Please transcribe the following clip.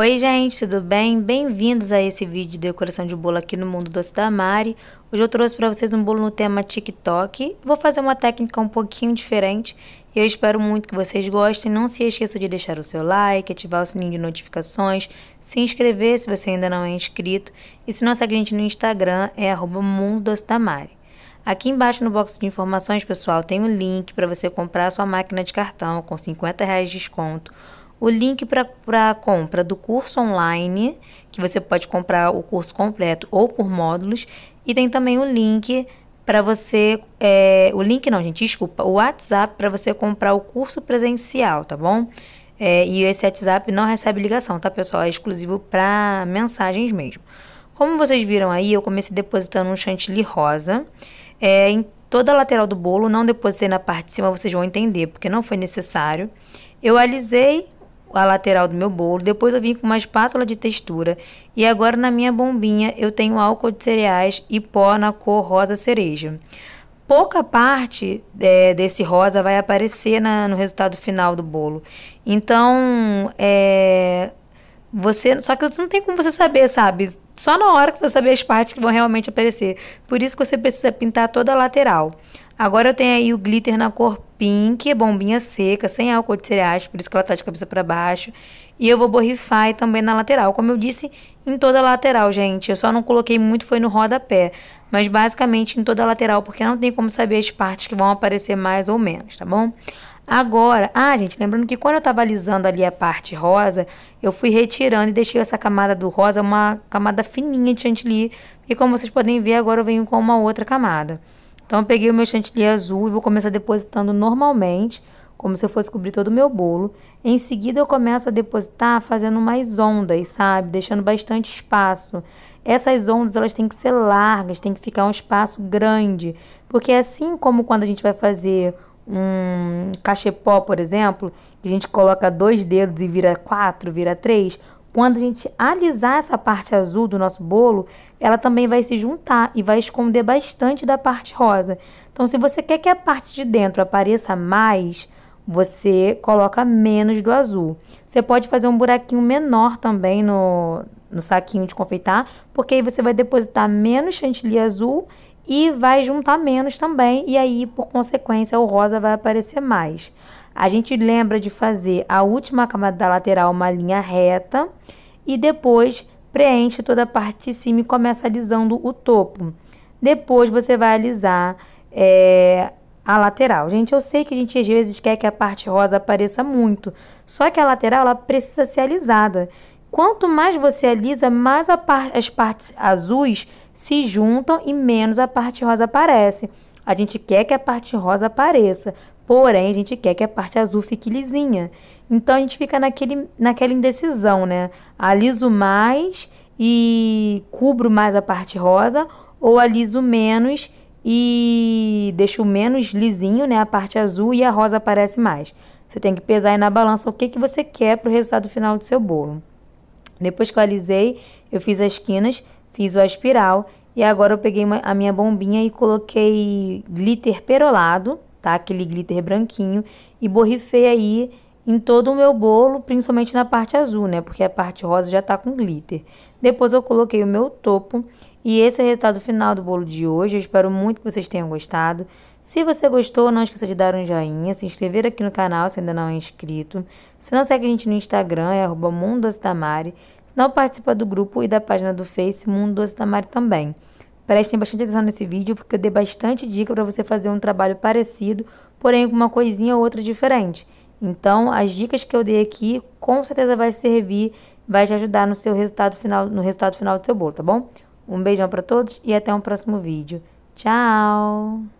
Oi gente, tudo bem? Bem-vindos a esse vídeo de decoração de bolo aqui no Mundo Doce da Mari. Hoje eu trouxe para vocês um bolo no tema TikTok. Vou fazer uma técnica um pouquinho diferente eu espero muito que vocês gostem. Não se esqueça de deixar o seu like, ativar o sininho de notificações, se inscrever se você ainda não é inscrito e se não segue a gente no Instagram é arroba Mundo Doce da Mari. Aqui embaixo no box de informações, pessoal, tem o um link para você comprar sua máquina de cartão com 50 reais de desconto o link para a compra do curso online, que você pode comprar o curso completo ou por módulos, e tem também o link para você. É, o link não, gente, desculpa, o WhatsApp para você comprar o curso presencial, tá bom? É, e esse WhatsApp não recebe ligação, tá, pessoal? É exclusivo para mensagens mesmo. Como vocês viram aí, eu comecei depositando um chantilly rosa. É, em toda a lateral do bolo, não depositei na parte de cima, vocês vão entender, porque não foi necessário. Eu alisei a lateral do meu bolo, depois eu vim com uma espátula de textura e agora na minha bombinha eu tenho álcool de cereais e pó na cor rosa cereja. Pouca parte é, desse rosa vai aparecer na, no resultado final do bolo. Então, é, você, só que não tem como você saber, sabe? só na hora que você saber as partes que vão realmente aparecer. Por isso que você precisa pintar toda a lateral. Agora eu tenho aí o glitter na cor pink, bombinha seca, sem álcool de cereais, por isso que ela tá de cabeça para baixo. E eu vou borrifar também na lateral, como eu disse, em toda a lateral, gente. Eu só não coloquei muito, foi no rodapé, mas basicamente em toda a lateral, porque não tem como saber as partes que vão aparecer mais ou menos, tá bom? Agora, ah, gente, lembrando que quando eu estava alisando ali a parte rosa, eu fui retirando e deixei essa camada do rosa uma camada fininha de chantilly. E como vocês podem ver, agora eu venho com uma outra camada. Então, eu peguei o meu chantilly azul e vou começar depositando normalmente, como se eu fosse cobrir todo o meu bolo. Em seguida, eu começo a depositar fazendo mais ondas, sabe? Deixando bastante espaço. Essas ondas, elas têm que ser largas, tem que ficar um espaço grande. Porque é assim como quando a gente vai fazer um cachepó, por exemplo, que a gente coloca dois dedos e vira quatro, vira três, quando a gente alisar essa parte azul do nosso bolo, ela também vai se juntar e vai esconder bastante da parte rosa. Então, se você quer que a parte de dentro apareça mais, você coloca menos do azul. Você pode fazer um buraquinho menor também no, no saquinho de confeitar, porque aí você vai depositar menos chantilly azul e vai juntar menos também, e aí, por consequência, o rosa vai aparecer mais. A gente lembra de fazer a última camada da lateral uma linha reta e depois preenche toda a parte de cima e começa alisando o topo. Depois você vai alisar é, a lateral. Gente, eu sei que a gente às vezes quer que a parte rosa apareça muito, só que a lateral ela precisa ser alisada. Quanto mais você alisa, mais par as partes azuis se juntam e menos a parte rosa aparece. A gente quer que a parte rosa apareça, porém a gente quer que a parte azul fique lisinha. Então a gente fica naquele, naquela indecisão, né? Aliso mais e cubro mais a parte rosa ou aliso menos e deixo menos lisinho, né, a parte azul e a rosa aparece mais. Você tem que pesar aí na balança o que, que você quer para o resultado final do seu bolo. Depois que eu alisei, eu fiz as esquinas, fiz o espiral e agora eu peguei uma, a minha bombinha e coloquei glitter perolado, tá? Aquele glitter branquinho e borrifei aí em todo o meu bolo, principalmente na parte azul, né? Porque a parte rosa já tá com glitter. Depois eu coloquei o meu topo e esse é o resultado final do bolo de hoje. Eu espero muito que vocês tenham gostado. Se você gostou, não esqueça de dar um joinha, se inscrever aqui no canal se ainda não é inscrito. Se não segue a gente no Instagram, é arroba Se não participa do grupo e da página do Face, Mundo Doce também. Prestem bastante atenção nesse vídeo, porque eu dei bastante dica para você fazer um trabalho parecido, porém com uma coisinha ou outra diferente. Então, as dicas que eu dei aqui, com certeza vai servir, vai te ajudar no seu resultado final, no resultado final do seu bolo, tá bom? Um beijão para todos e até um próximo vídeo. Tchau!